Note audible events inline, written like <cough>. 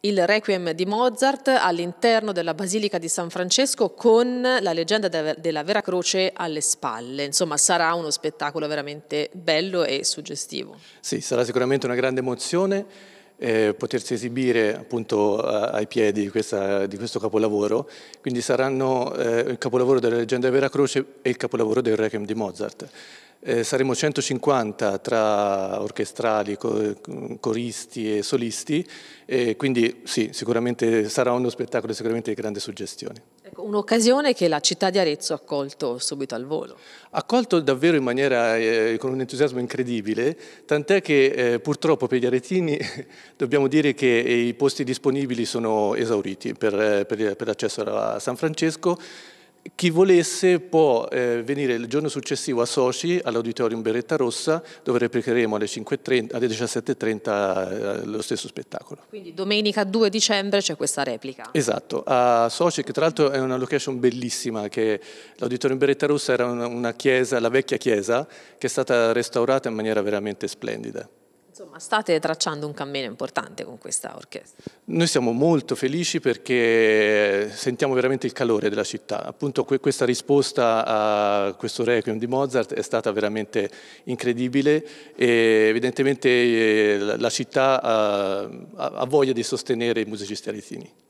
il Requiem di Mozart all'interno della Basilica di San Francesco con la leggenda della Vera Croce alle spalle. Insomma, sarà uno spettacolo veramente bello e suggestivo. Sì, sarà sicuramente una grande emozione eh, potersi esibire appunto ai piedi di, questa, di, questo capolavoro. Quindi saranno eh, il capolavoro della leggenda della Vera Croce e il capolavoro del Requiem di Mozart. Eh, saremo 150 tra orchestrali, coristi e solisti, e quindi sì, sicuramente sarà uno spettacolo sicuramente di grande suggestione. Ecco, Un'occasione che la città di Arezzo ha colto subito al volo. Accolto davvero in maniera, eh, con un entusiasmo incredibile, tant'è che eh, purtroppo per gli aretini <laughs> dobbiamo dire che i posti disponibili sono esauriti per, eh, per, per l'accesso a San Francesco, chi volesse può eh, venire il giorno successivo a Soci all'Auditorium Beretta Rossa dove replicheremo alle, 5.30, alle 17.30 eh, lo stesso spettacolo. Quindi domenica 2 dicembre c'è questa replica. Esatto, a Soci che tra l'altro è una location bellissima che l'Auditorium Beretta Rossa era una, chiesa, la vecchia chiesa che è stata restaurata in maniera veramente splendida. Insomma, state tracciando un cammino importante con questa orchestra. Noi siamo molto felici perché sentiamo veramente il calore della città. Appunto questa risposta a questo requiem di Mozart è stata veramente incredibile e evidentemente eh, la città eh, ha voglia di sostenere i musicisti aretini.